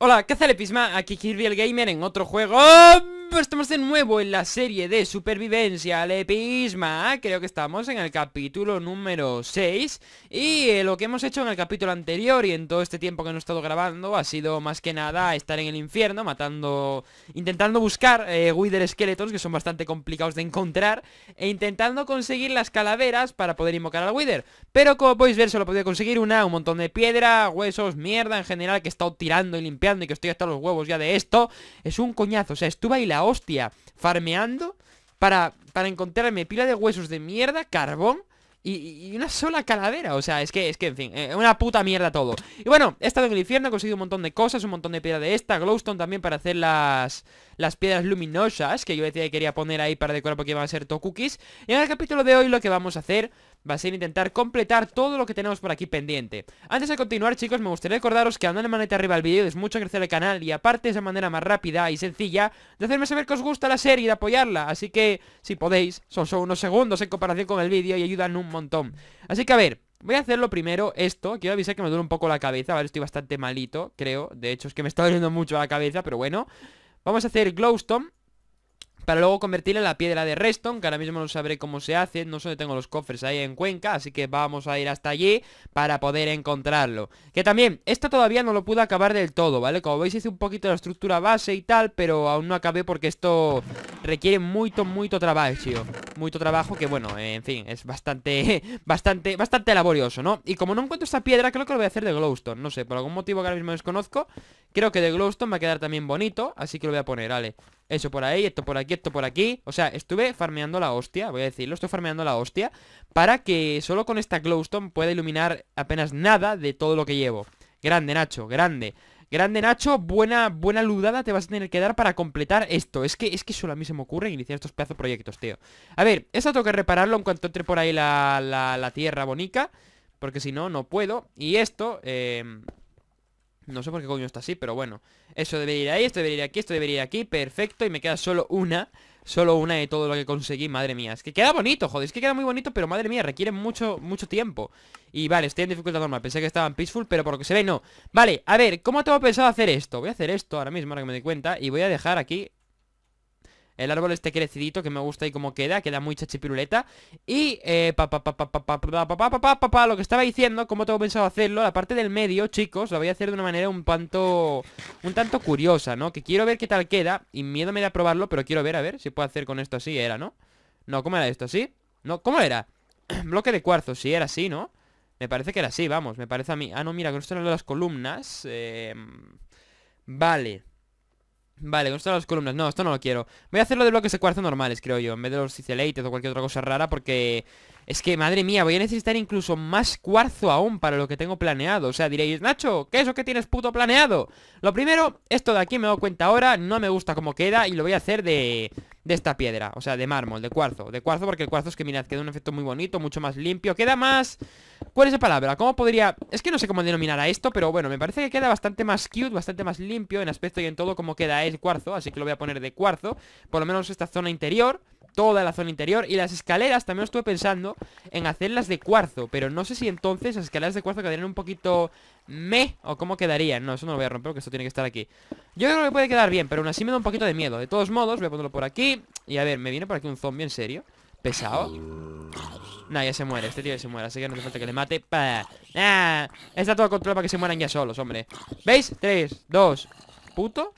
Hola, ¿qué hace pisma Aquí Kirby el Gamer en otro juego Estamos de nuevo en la serie de supervivencia al episma Creo que estamos en el capítulo número 6 Y eh, lo que hemos hecho en el capítulo anterior y en todo este tiempo que no he estado grabando Ha sido más que nada estar en el infierno matando... Intentando buscar eh, Wither Skeletons que son bastante complicados de encontrar E intentando conseguir las calaveras para poder invocar al Wither Pero como podéis ver solo he podido conseguir una, un montón de piedra, huesos, mierda en general Que he estado tirando y limpiando y que estoy hasta los huevos ya de esto Es un coñazo, o sea, estuve bailando hostia farmeando para, para encontrarme pila de huesos de mierda, carbón y, una sola calavera, o sea, es que, es que, en fin, eh, una puta mierda todo Y bueno, he estado en el infierno, he conseguido un montón de cosas, un montón de piedra de esta Glowstone también para hacer las, las piedras luminosas Que yo decía que quería poner ahí para decorar porque iban a ser tokukis Y en el capítulo de hoy lo que vamos a hacer va a ser intentar completar todo lo que tenemos por aquí pendiente. Antes de continuar, chicos, me gustaría recordaros que en manete arriba al vídeo es mucho crecer el canal y aparte es la manera más rápida y sencilla de hacerme saber que os gusta la serie y de apoyarla. Así que, si podéis, son solo unos segundos en comparación con el vídeo y ayudan un montón. Así que a ver, Voy a hacerlo primero, esto, quiero avisar que me duele un poco la cabeza, ¿vale? Estoy bastante malito, creo De hecho, es que me está doliendo mucho la cabeza, pero bueno Vamos a hacer glowstone para luego convertirla en la piedra de Reston, que ahora mismo no sabré cómo se hace, no sé, tengo los cofres ahí en Cuenca, así que vamos a ir hasta allí para poder encontrarlo. Que también, esto todavía no lo pude acabar del todo, ¿vale? Como veis hice un poquito la estructura base y tal, pero aún no acabé porque esto requiere mucho, mucho trabajo, Mucho trabajo que, bueno, en fin, es bastante, bastante, bastante laborioso, ¿no? Y como no encuentro esta piedra, creo que lo voy a hacer de glowstone, no sé, por algún motivo que ahora mismo desconozco, creo que de glowstone va a quedar también bonito, así que lo voy a poner, vale eso por ahí, esto por aquí, esto por aquí. O sea, estuve farmeando la hostia, voy a decirlo, estoy farmeando la hostia para que solo con esta glowstone pueda iluminar apenas nada de todo lo que llevo. Grande, Nacho, grande. Grande Nacho, buena, buena ludada te vas a tener que dar para completar esto. Es que, es que solo a mí se me ocurre iniciar estos pedazos proyectos, tío. A ver, esto tengo que repararlo en cuanto entre por ahí la, la, la tierra bonica. Porque si no, no puedo. Y esto, eh, no sé por qué coño está así, pero bueno Eso debería ir ahí, esto debería ir aquí, esto debería ir aquí Perfecto, y me queda solo una Solo una de todo lo que conseguí, madre mía Es que queda bonito, joder, es que queda muy bonito Pero madre mía, requiere mucho, mucho tiempo Y vale, estoy en dificultad normal, pensé que estaba en peaceful Pero por lo que se ve, no Vale, a ver, ¿cómo tengo pensado hacer esto? Voy a hacer esto ahora mismo, ahora que me doy cuenta Y voy a dejar aquí el árbol este crecidito que me gusta y cómo queda, queda muy chachipiruleta. Y, eh, pa, pa, pa, pa, pa, pa, lo que estaba diciendo, cómo tengo pensado hacerlo, la parte del medio, chicos, lo voy a hacer de una manera un tanto, un tanto curiosa, ¿no? Que quiero ver qué tal queda, y miedo me da probarlo, pero quiero ver, a ver, si puedo hacer con esto así, era, ¿no? No, ¿cómo era esto? ¿Así? No, ¿cómo era? Bloque de cuarzo, sí, era así, ¿no? Me parece que era así, vamos, me parece a mí Ah, no, mira, con esto eran las columnas eh... Vale Vale, con de las columnas, no, esto no lo quiero Voy a hacerlo de bloques de cuarzo normales, creo yo En vez de los cicelates o cualquier otra cosa rara Porque es que, madre mía, voy a necesitar incluso más cuarzo aún para lo que tengo planeado. O sea, diréis, Nacho, ¿qué es lo que tienes puto planeado? Lo primero, esto de aquí me doy cuenta ahora, no me gusta cómo queda y lo voy a hacer de, de esta piedra. O sea, de mármol, de cuarzo. De cuarzo porque el cuarzo es que, mirad, queda un efecto muy bonito, mucho más limpio. Queda más... ¿Cuál es la palabra? ¿Cómo podría...? Es que no sé cómo denominar a esto, pero bueno, me parece que queda bastante más cute, bastante más limpio en aspecto y en todo como queda el cuarzo. Así que lo voy a poner de cuarzo, por lo menos esta zona interior toda la zona interior Y las escaleras también estuve pensando en hacerlas de cuarzo Pero no sé si entonces las escaleras de cuarzo quedarían un poquito me O cómo quedarían No, eso no lo voy a romper porque esto tiene que estar aquí Yo creo que puede quedar bien, pero aún así me da un poquito de miedo De todos modos, voy a ponerlo por aquí Y a ver, me viene por aquí un zombie, en serio Pesado Nah, ya se muere, este tío ya se muere, así que no hace falta que le mate nah, Está todo control para que se mueran ya solos, hombre ¿Veis? 3, 2, puto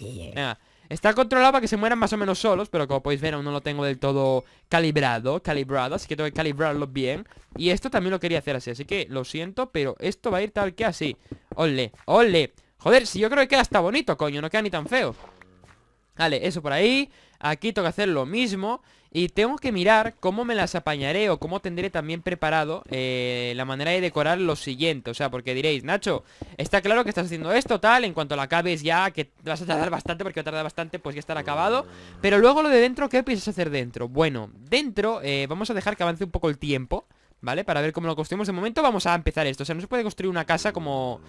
Venga Está controlado para que se mueran más o menos solos Pero como podéis ver aún no lo tengo del todo calibrado Calibrado, así que tengo que calibrarlo bien Y esto también lo quería hacer así Así que lo siento, pero esto va a ir tal que así Ole, ole Joder, si yo creo que queda hasta bonito, coño No queda ni tan feo Vale, eso por ahí Aquí tengo que hacer lo mismo y tengo que mirar cómo me las apañaré o cómo tendré también preparado eh, la manera de decorar lo siguiente. O sea, porque diréis, Nacho, está claro que estás haciendo esto, tal, en cuanto la acabes ya, que vas a tardar bastante porque va a tardar bastante, pues ya estar acabado. Pero luego lo de dentro, ¿qué piensas hacer dentro? Bueno, dentro eh, vamos a dejar que avance un poco el tiempo. ¿Vale? Para ver cómo lo construimos De momento vamos a empezar esto O sea, no se puede construir una casa como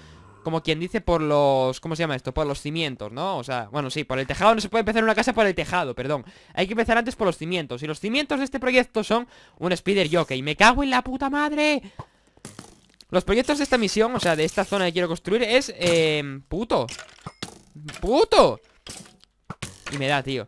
como quien dice, por los... ¿Cómo se llama esto? Por los cimientos, ¿no? O sea, bueno, sí, por el tejado no se puede empezar una casa por el tejado, perdón Hay que empezar antes por los cimientos Y los cimientos de este proyecto son un spider Y ¡Me cago en la puta madre! Los proyectos de esta misión, o sea, de esta zona que quiero construir es... Eh, puto ¡Puto! Y me da, tío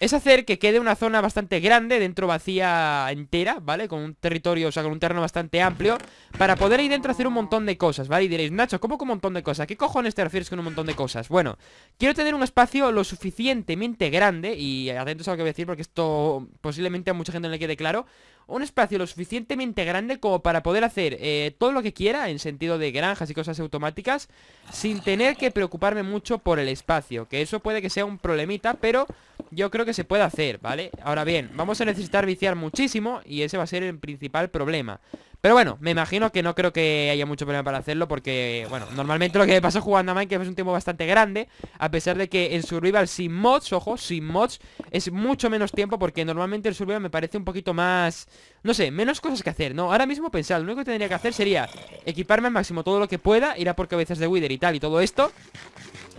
es hacer que quede una zona bastante grande dentro vacía entera, ¿vale? Con un territorio, o sea, con un terreno bastante amplio Para poder ahí dentro hacer un montón de cosas, ¿vale? Y diréis, Nacho, ¿cómo con un montón de cosas? ¿Qué cojones te refieres con un montón de cosas? Bueno, quiero tener un espacio lo suficientemente grande Y atentos a lo que voy a decir porque esto posiblemente a mucha gente no le quede claro un espacio lo suficientemente grande como para poder hacer eh, todo lo que quiera en sentido de granjas y cosas automáticas sin tener que preocuparme mucho por el espacio, que eso puede que sea un problemita, pero yo creo que se puede hacer, ¿vale? Ahora bien, vamos a necesitar viciar muchísimo y ese va a ser el principal problema. Pero bueno, me imagino que no creo que haya mucho problema para hacerlo porque, bueno, normalmente lo que me pasa jugando a Minecraft es un tiempo bastante grande, a pesar de que en Survival sin mods, ojo, sin mods, es mucho menos tiempo porque normalmente el Survival me parece un poquito más, no sé, menos cosas que hacer, ¿no? Ahora mismo pensad, lo único que tendría que hacer sería equiparme al máximo todo lo que pueda, ir a por cabezas de Wither y tal y todo esto.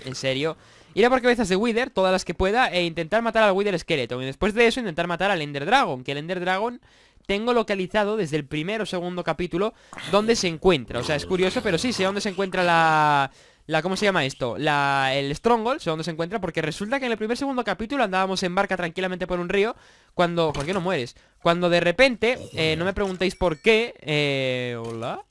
En serio. Ir a por cabezas de Wither, todas las que pueda, e intentar matar al Wither esqueleto. Y después de eso, intentar matar al Ender Dragon. Que el Ender Dragon tengo localizado desde el primero o segundo capítulo dónde se encuentra. O sea, es curioso, pero sí, sé dónde se encuentra la... ¿Cómo se llama esto? La, el Stronghold, sé dónde se encuentra Porque resulta que en el primer segundo capítulo andábamos en barca tranquilamente por un río Cuando... ¿Por qué no mueres? Cuando de repente, eh, no me preguntéis por qué eh, ¿Hola?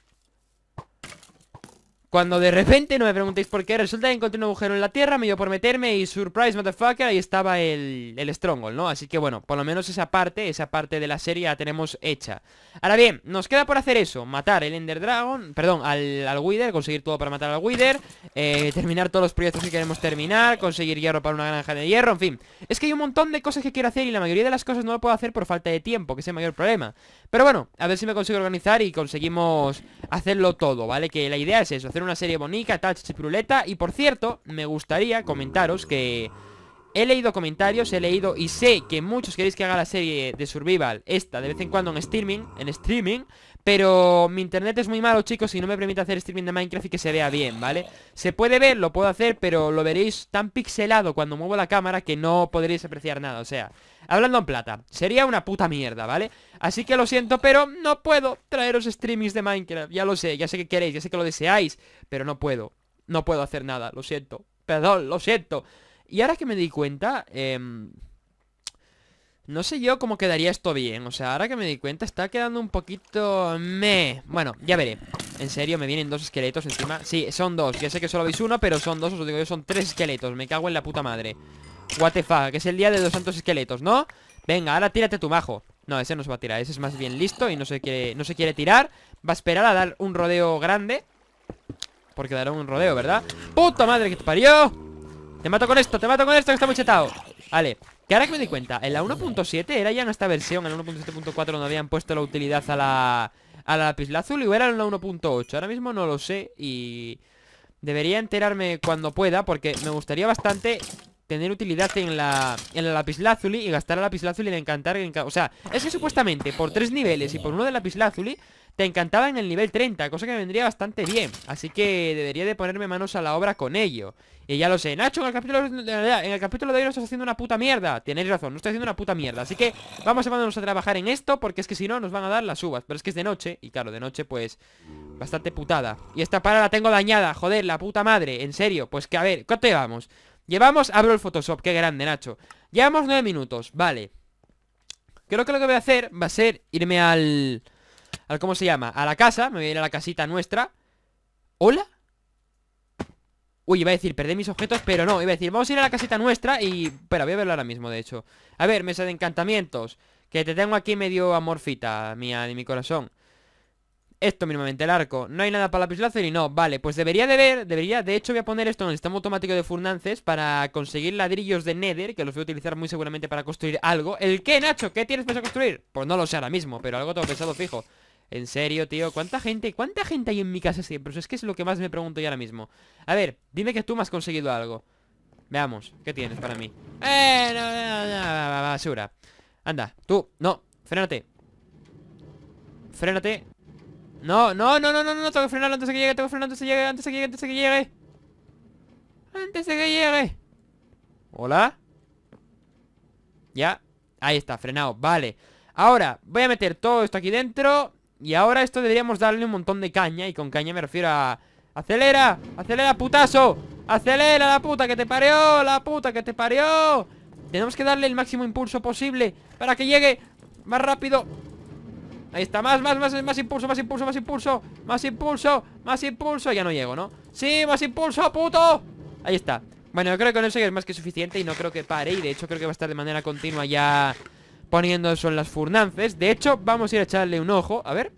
Cuando de repente, no me preguntéis por qué, resulta que encontré un agujero en la tierra, me dio por meterme y surprise motherfucker, ahí estaba el, el Stronghold, ¿no? Así que bueno, por lo menos esa parte, esa parte de la serie la tenemos hecha. Ahora bien, nos queda por hacer eso, matar el Ender Dragon, perdón, al, Wither, conseguir todo para matar al Wither, eh, terminar todos los proyectos que queremos terminar, conseguir hierro para una granja de hierro, en fin. Es que hay un montón de cosas que quiero hacer y la mayoría de las cosas no lo puedo hacer por falta de tiempo, que es el mayor problema. Pero bueno, a ver si me consigo organizar y conseguimos hacerlo todo, ¿vale? Que la idea es eso, hacer una serie bonita, tal, piruleta Y por cierto, me gustaría comentaros que... He leído comentarios, he leído y sé que muchos queréis que haga la serie de Survival Esta de vez en cuando en streaming En streaming pero mi internet es muy malo, chicos Y no me permite hacer streaming de Minecraft y que se vea bien, ¿vale? Se puede ver, lo puedo hacer Pero lo veréis tan pixelado cuando muevo la cámara Que no podréis apreciar nada, o sea Hablando en plata, sería una puta mierda, ¿vale? Así que lo siento, pero no puedo Traeros streamings de Minecraft, ya lo sé Ya sé que queréis, ya sé que lo deseáis Pero no puedo, no puedo hacer nada, lo siento Perdón, lo siento Y ahora que me di cuenta, eh... No sé yo cómo quedaría esto bien O sea, ahora que me di cuenta está quedando un poquito me Bueno, ya veré En serio, me vienen dos esqueletos encima Sí, son dos, ya sé que solo veis uno Pero son dos, os digo yo, son tres esqueletos Me cago en la puta madre What the fuck, que es el día de los santos esqueletos, ¿no? Venga, ahora tírate tu majo No, ese no se va a tirar, ese es más bien listo Y no se quiere, no se quiere tirar Va a esperar a dar un rodeo grande Porque dará un rodeo, ¿verdad? ¡Puta madre que te parió! Te mato con esto, te mato con esto que está muy chetado Vale, que ahora que me di cuenta, en la 1.7 era ya en esta versión, en la 1.7.4 donde habían puesto la utilidad a la, a la azul y era en la 1.8. Ahora mismo no lo sé y debería enterarme cuando pueda porque me gustaría bastante tener utilidad en la, en la lapislázuli y gastar la lapislázuli de encantar. o sea, es que supuestamente por tres niveles y por uno de lapislázuli te encantaba en el nivel 30, cosa que me vendría bastante bien. Así que debería de ponerme manos a la obra con ello. Y ya lo sé, Nacho, en el capítulo, en el capítulo de hoy no estás haciendo una puta mierda. Tenéis razón, no estoy haciendo una puta mierda. Así que vamos a ponernos a trabajar en esto porque es que si no nos van a dar las uvas. Pero es que es de noche y claro, de noche pues bastante putada. Y esta para la tengo dañada, joder, la puta madre, en serio. Pues que a ver, ¿cuánto llevamos? Llevamos, abro el Photoshop, qué grande, Nacho Llevamos nueve minutos, vale Creo que lo que voy a hacer va a ser irme al... al ¿Cómo se llama? A la casa, me voy a ir a la casita nuestra ¿Hola? Uy, iba a decir, perdí mis objetos, pero no Iba a decir, vamos a ir a la casita nuestra y... pero voy a verlo ahora mismo, de hecho A ver, mesa de encantamientos Que te tengo aquí medio amorfita, mía, de mi corazón esto mínimamente, el arco No hay nada para láser y no, vale, pues debería de ver Debería, de hecho voy a poner esto en el sistema automático de Furnances Para conseguir ladrillos de Nether Que los voy a utilizar muy seguramente para construir algo ¿El qué, Nacho? ¿Qué tienes pensado construir? Pues no lo sé ahora mismo, pero algo tengo pensado fijo En serio, tío, ¿cuánta gente? ¿Cuánta gente hay en mi casa siempre? es que es lo que más me pregunto yo ahora mismo A ver, dime que tú me has conseguido algo Veamos, ¿qué tienes para mí? ¡Eh! No, no, no, basura Anda, tú, no, frénate Frénate no, no, no, no, no, no, tengo que frenarlo antes de que llegue, tengo que frenarlo antes de que llegue, antes de que llegue, antes de que llegue. Antes de que llegue. Hola. Ya. Ahí está, frenado. Vale. Ahora, voy a meter todo esto aquí dentro. Y ahora esto deberíamos darle un montón de caña. Y con caña me refiero a... ¡Acelera! ¡Acelera, putazo! ¡Acelera, la puta que te parió! ¡La puta que te parió! Tenemos que darle el máximo impulso posible para que llegue más rápido Ahí está, más, más, más, más impulso, más impulso, más impulso Más impulso, más impulso Ya no llego, ¿no? ¡Sí, más impulso, puto! Ahí está Bueno, yo creo que con eso ya es más que suficiente y no creo que pare Y de hecho creo que va a estar de manera continua ya Poniendo eso en las furnances De hecho, vamos a ir a echarle un ojo A ver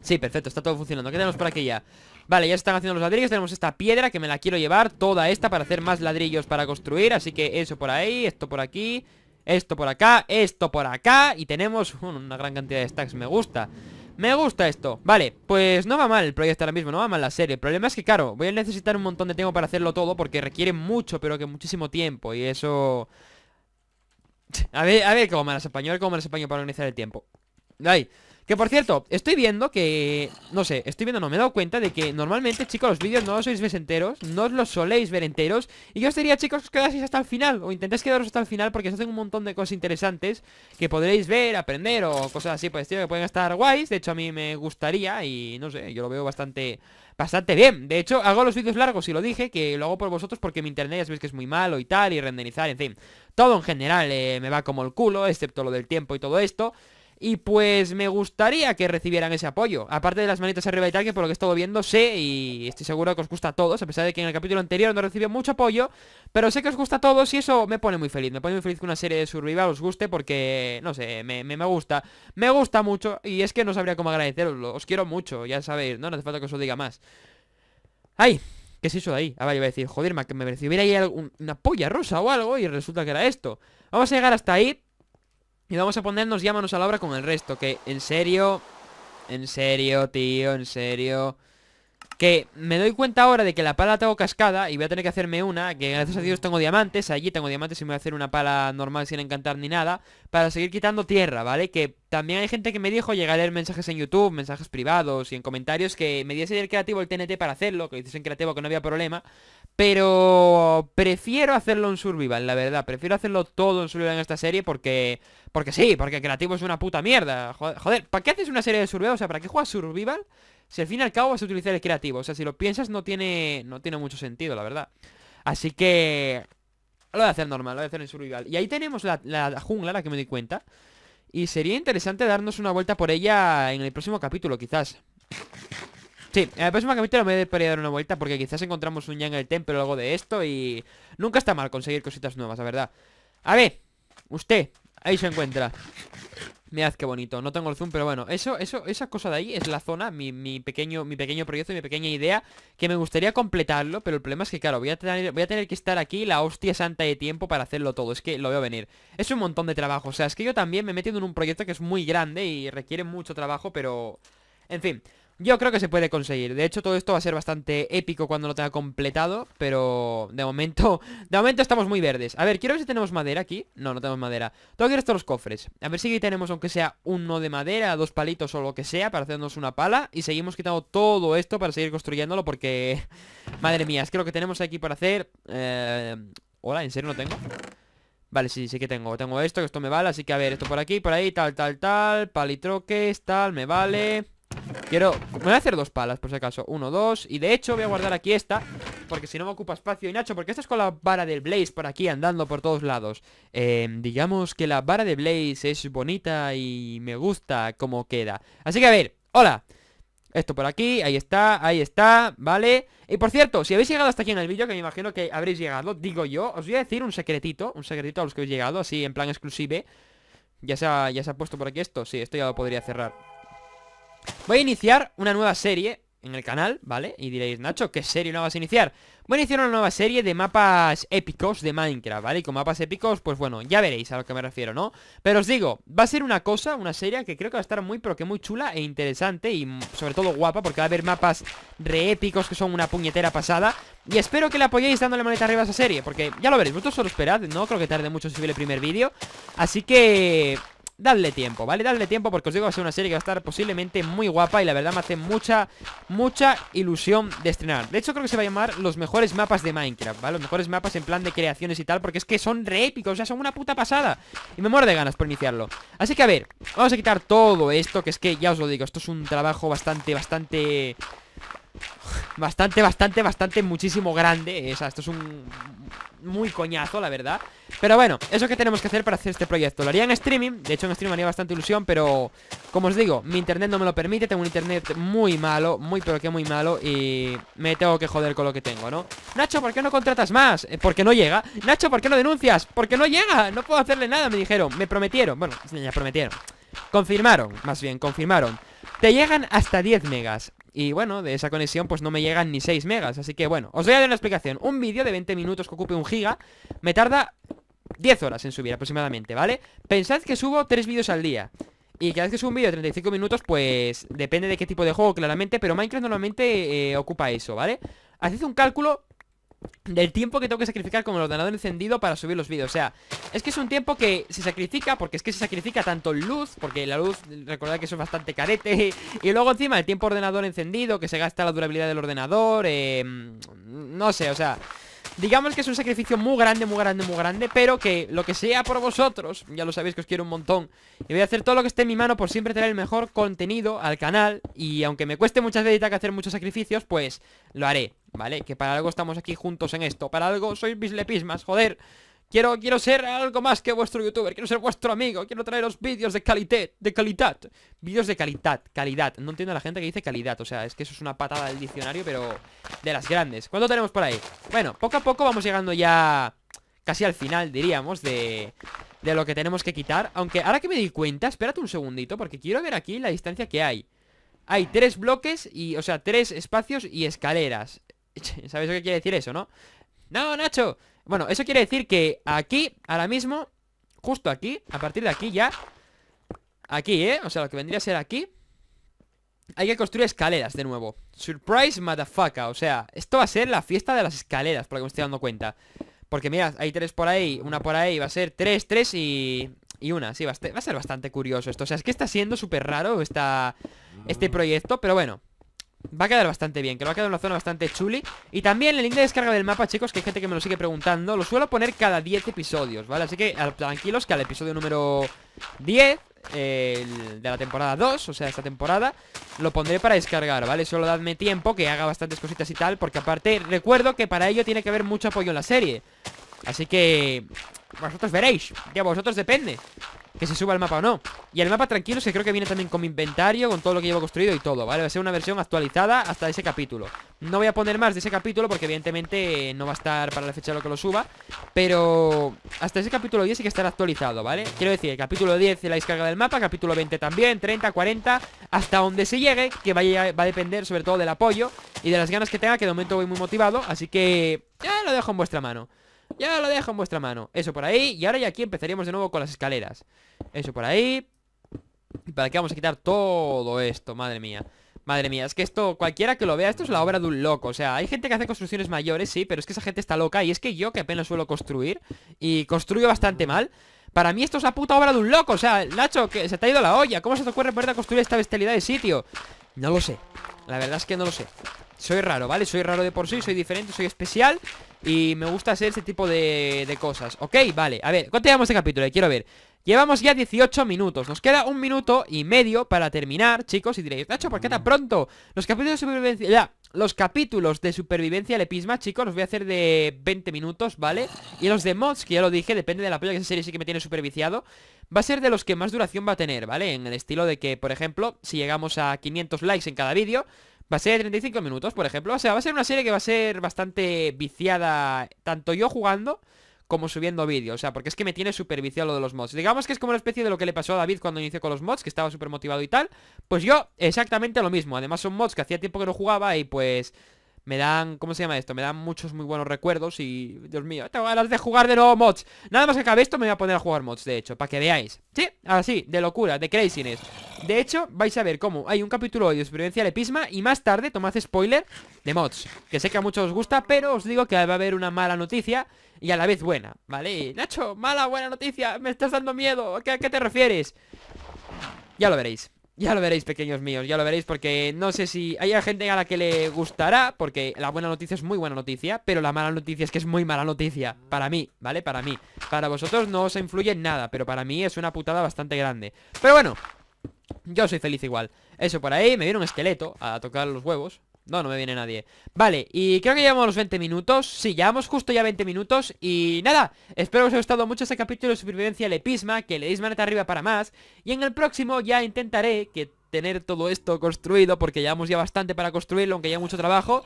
Sí, perfecto, está todo funcionando ¿Qué tenemos por aquí ya? Vale, ya se están haciendo los ladrillos Tenemos esta piedra que me la quiero llevar Toda esta para hacer más ladrillos para construir Así que eso por ahí, esto por aquí esto por acá, esto por acá Y tenemos una gran cantidad de stacks, me gusta me gusta esto Vale, pues no va mal el proyecto ahora mismo, no va mal la serie El problema es que, claro, voy a necesitar un montón de tiempo para hacerlo todo Porque requiere mucho, pero que muchísimo tiempo Y eso... A ver, a ver cómo me las apaño, a ver cómo me las para organizar el tiempo Ahí que por cierto, estoy viendo que... No sé, estoy viendo, no, me he dado cuenta de que normalmente, chicos, los vídeos no los sois ver enteros No os los soléis ver enteros Y yo os diría, chicos, que os quedáis hasta el final O intentáis quedaros hasta el final porque se hacen un montón de cosas interesantes Que podréis ver, aprender o cosas así pues, tío, que pueden estar guays De hecho, a mí me gustaría y no sé, yo lo veo bastante bastante bien. De hecho, hago los vídeos largos y lo dije, que lo hago por vosotros porque mi internet ya sabéis que es muy malo y tal, y renderizar, en fin. Todo en general eh, me va como el culo, excepto lo del tiempo y todo esto. Y pues me gustaría que recibieran ese apoyo. Aparte de las manitas arriba y tal, que por lo que he estado viendo sé y estoy seguro que os gusta a todos, a pesar de que en el capítulo anterior no recibió mucho apoyo, pero sé que os gusta a todos y eso me pone muy feliz. Me pone muy feliz que una serie de Survival os guste porque, no sé, me, gusta. Me gusta mucho y es que no sabría cómo agradeceroslo. Os quiero mucho, ya sabéis, ¿no? No hace falta que os diga más. ¡Ay! ¿Qué es eso de ahí? Ah, yo iba a decir, joder, que me recibiera ahí una polla rosa o algo y resulta que era esto. Vamos a llegar hasta ahí y vamos a ponernos ya manos a la obra con el resto Que en serio En serio, tío, en serio Que me doy cuenta ahora de que la pala tengo cascada Y voy a tener que hacerme una Que gracias a Dios tengo diamantes Allí tengo diamantes y me voy a hacer una pala normal sin encantar ni nada Para seguir quitando tierra, ¿vale? Que también hay gente que me dijo Llegar a leer mensajes en YouTube, mensajes privados Y en comentarios que me diese el creativo el TNT para hacerlo Que en creativo que no había problema pero prefiero hacerlo en survival, la verdad. Prefiero hacerlo todo en survival en esta serie porque... Porque sí, porque creativo es una puta mierda. Joder, ¿para qué haces una serie de survival? O sea, ¿para qué juegas survival? Si al fin y al cabo vas a utilizar el creativo. O sea, si lo piensas no tiene, no tiene mucho sentido, la verdad. Así que... Lo voy a hacer normal, lo voy a hacer en survival. Y ahí tenemos la, la jungla, la que me di cuenta. Y sería interesante darnos una vuelta por ella en el próximo capítulo, quizás. Sí, en el próximo capítulo me a dar una vuelta porque quizás encontramos un yang el templo o algo de esto y... Nunca está mal conseguir cositas nuevas, la verdad. A ver, usted, ahí se encuentra. Mirad qué bonito, no tengo el zoom, pero bueno, eso, eso, esa cosa de ahí es la zona, mi, pequeño, mi pequeño proyecto, mi pequeña idea, que me gustaría completarlo, pero el problema es que, claro, voy a tener, voy a tener que estar aquí la hostia santa de tiempo para hacerlo todo, es que lo veo venir. Es un montón de trabajo, o sea, es que yo también me he metido en un proyecto que es muy grande y requiere mucho trabajo, pero... En fin, yo creo que se puede conseguir. De hecho, todo esto va a ser bastante épico cuando lo tenga completado. Pero de momento, de momento estamos muy verdes. A ver, quiero ver si tenemos madera aquí. No, no tenemos madera. Tengo que ir a los cofres. A ver si aquí tenemos, aunque sea uno de madera, dos palitos o lo que sea, para hacernos una pala. Y seguimos quitando todo esto para seguir construyéndolo porque... Madre mía, es que lo que tenemos aquí para hacer... Eh, hola, ¿en serio no tengo? Vale, sí, sí que tengo Tengo esto, que esto me vale Así que a ver, esto por aquí, por ahí, tal, tal, tal Palitroques, tal, me vale Quiero... Me voy a hacer dos palas, por si acaso Uno, dos Y de hecho voy a guardar aquí esta Porque si no me ocupa espacio Y Nacho, porque esta es con la vara del Blaze por aquí Andando por todos lados em, Digamos que la vara de Blaze es bonita Y me gusta como queda Así que a ver, hola esto por aquí, ahí está, ahí está, ¿vale? Y por cierto, si habéis llegado hasta aquí en el vídeo, que me imagino que habréis llegado, digo yo, os voy a decir un secretito, un secretito a los que habéis llegado, así en plan exclusive. Ya se ya se ha puesto por aquí esto, sí, esto ya lo podría cerrar. Voy a iniciar una nueva serie en el canal, ¿vale? Y diréis, Nacho, ¿qué serie no vas a iniciar? Voy a iniciar una nueva serie de mapas épicos de Minecraft, ¿vale? Y con mapas épicos, pues bueno, ya veréis a lo que me refiero, ¿no? Pero os digo, va a ser una cosa, una serie que creo que va a estar muy, pero que muy chula e interesante y mm, sobre todo guapa porque va a haber mapas reépicos que son una puñetera pasada. Y espero que le apoyéis dándole manita arriba a esa serie, porque ya lo veréis, vosotros solo esperad, no creo que tarde mucho en subir el primer vídeo. Así que dadle tiempo, ¿vale? Dadle tiempo porque os digo que va a ser una serie que va a estar posiblemente muy guapa y la verdad me hace mucha, mucha ilusión de estrenar. De hecho creo que se va a llamar los mejores mapas de Minecraft, ¿vale? Los mejores mapas en plan de creaciones y tal porque es que son re épicos, o sea, son una puta pasada. Y me muero de ganas por iniciarlo. Así que a ver, vamos a quitar todo esto que es que ya os lo digo, esto es un trabajo bastante, bastante... Bastante, bastante, bastante, muchísimo grande esa Esto es un muy coñazo, la verdad Pero bueno, eso que tenemos que hacer para hacer este proyecto Lo haría en streaming, de hecho en streaming haría bastante ilusión Pero, como os digo, mi internet no me lo permite Tengo un internet muy malo, muy pero que muy malo Y me tengo que joder con lo que tengo, ¿no? Nacho, ¿por qué no contratas más? Eh, porque no llega Nacho, ¿por qué no denuncias? Porque no llega, no puedo hacerle nada, me dijeron Me prometieron, bueno, ya prometieron Confirmaron, más bien, confirmaron Te llegan hasta 10 megas y bueno, de esa conexión pues no me llegan ni 6 megas Así que bueno, os voy a dar una explicación Un vídeo de 20 minutos que ocupe un giga Me tarda 10 horas en subir aproximadamente, ¿vale? Pensad que subo 3 vídeos al día y cada vez que subo un vídeo de 35 minutos, pues depende de qué tipo de juego, claramente, pero Minecraft normalmente eh, ocupa eso, ¿vale? Hacéis un cálculo del tiempo que tengo que sacrificar con el ordenador encendido para subir los vídeos. O sea, es que es un tiempo que se sacrifica, porque es que se sacrifica tanto luz, porque la luz, recordad que eso es bastante carete, y luego encima el tiempo ordenador encendido, que se gasta la durabilidad del ordenador, em, no sé, o sea... Digamos que es un sacrificio muy grande, muy grande, muy grande Pero que lo que sea por vosotros Ya lo sabéis que os quiero un montón Y voy a hacer todo lo que esté en mi mano por siempre tener el mejor contenido al canal Y aunque me cueste muchas veces que hacer muchos sacrificios Pues lo haré ¿Vale? Que para algo estamos aquí juntos en esto Para algo sois mis lepismas, joder Quiero, quiero ser algo más que vuestro youtuber Quiero ser vuestro amigo, quiero traeros vídeos de calidad De calidad, vídeos de calidad Calidad, no entiendo a la gente que dice calidad O sea, es que eso es una patada del diccionario, pero De las grandes, ¿cuánto tenemos por ahí? Bueno, poco a poco vamos llegando ya Casi al final, diríamos, de De lo que tenemos que quitar Aunque ahora que me di cuenta, espérate un segundito Porque quiero ver aquí la distancia que hay hay tres bloques y, o sea, tres espacios y escaleras ¿Sabéis lo que quiere decir eso, no? ¡No, Nacho! Bueno, eso quiere decir que aquí, ahora mismo Justo aquí, a partir de aquí ya Aquí, ¿eh? O sea, lo que vendría a ser aquí Hay que construir escaleras de nuevo Surprise motherfucker, o sea Esto va a ser la fiesta de las escaleras Por lo que me estoy dando cuenta Porque mira, hay tres por ahí, una por ahí Va a ser tres, tres y... Y una, sí, va a, ser bastante curioso esto O sea, es que está siendo súper raro este proyecto Pero bueno, Va a quedar bastante bien, que va a quedar una zona bastante chuli Y también el link de descarga del mapa, chicos Que hay gente que me lo sigue preguntando Lo suelo poner cada 10 episodios, ¿vale? Así que tranquilos que al episodio número 10 de la temporada 2, o sea, esta temporada Lo pondré para descargar, ¿vale? Solo dadme tiempo que haga bastantes cositas y tal Porque aparte, recuerdo que para ello tiene que haber mucho apoyo en la serie Así que... Vosotros veréis, ya vosotros depende que se suba el mapa o no Y el mapa tranquilo que creo que viene también con mi inventario Con todo lo que llevo construido y todo, ¿vale? Va a ser una versión actualizada hasta ese capítulo No voy a poner más de ese capítulo porque evidentemente No va a estar para la fecha de lo que lo suba Pero hasta ese capítulo 10 sí que estará actualizado, ¿vale? Quiero decir, capítulo 10 la descarga del mapa Capítulo 20 también, 30, 40 Hasta donde se llegue, que va a depender sobre todo del apoyo Y de las ganas que tenga, que de momento voy muy motivado Así que ya lo dejo en vuestra mano ya lo dejo en vuestra mano Eso por ahí Y ahora ya aquí empezaríamos de nuevo con las escaleras Eso por ahí ¿Y para qué vamos a quitar todo esto? Madre mía Madre mía, es que esto, cualquiera que lo vea, esto es la obra de un loco O sea, hay gente que hace construcciones mayores, sí Pero es que esa gente está loca Y es que yo, que apenas suelo construir Y construyo bastante mal Para mí esto es la puta obra de un loco O sea, Nacho, que se te ha ido la olla ¿Cómo se te ocurre a construir esta bestialidad de sitio? No lo sé La verdad es que no lo sé Soy raro, ¿vale? Soy raro de por sí, soy diferente, soy especial Y me gusta hacer ese tipo de, cosas ¿Ok? Vale, a ver, ¿cuánto llevamos de este capítulo? Quiero ver Llevamos ya 18 minutos Nos queda un minuto y medio para terminar, chicos Y diréis, Nacho, ¿por qué tan mm. pronto? Los capítulos de supervivencia... Ya, los capítulos de supervivencia episma, chicos, los voy a hacer de 20 minutos, ¿vale? Y los de mods, que ya lo dije, depende de la apoyo, que esa serie sí que me tiene viciado Va a ser de los que más duración va a tener, ¿vale? En el estilo de que, por ejemplo, si llegamos a 500 likes en cada vídeo Va a ser de 35 minutos, por ejemplo O sea, va a ser una serie que va a ser bastante viciada Tanto yo jugando como subiendo vídeos. O sea, porque es que me tiene súper viciado lo de los mods. Digamos que es como una especie de lo que le pasó a David cuando inició con los mods, que estaba súper motivado y tal. Pues yo, exactamente lo mismo. Además son mods que hacía tiempo que no jugaba y pues me dan, ¿cómo se llama esto? Me dan muchos muy buenos recuerdos y, Dios mío, tengo ganas de jugar de nuevo mods Nada más que acabe esto me voy a poner a jugar mods, de hecho, para que veáis Sí, así de locura, de craziness De hecho, vais a ver cómo hay un capítulo de experiencia de Pisma Y más tarde, tomad spoiler, de mods Que sé que a muchos os gusta, pero os digo que va a haber una mala noticia Y a la vez buena, ¿vale? Nacho, mala, buena noticia, me estás dando miedo a qué te refieres? Ya lo veréis ya lo veréis, pequeños míos, ya lo veréis porque no sé si hay gente a la que le gustará Porque la buena noticia es muy buena noticia Pero la mala noticia es que es muy mala noticia Para mí, ¿vale? Para mí Para vosotros no os influye en nada Pero para mí es una putada bastante grande Pero bueno, yo soy feliz igual Eso por ahí, me viene un esqueleto a tocar los huevos no, no me viene nadie Vale, y creo que llevamos los 20 minutos Sí, llevamos justo ya 20 minutos Y nada, espero que os haya gustado mucho este capítulo de supervivencia Lepisma Que le maneta arriba para más Y en el próximo ya intentaré que tener todo esto construido Porque llevamos ya bastante para construirlo, aunque ya mucho trabajo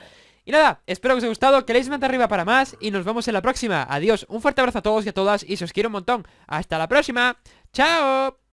y nada, espero que os haya gustado, que le deis arriba para más y nos vemos en la próxima. Adiós, un fuerte abrazo a todos y a todas y se os quiero un montón. Hasta la próxima. ¡Chao!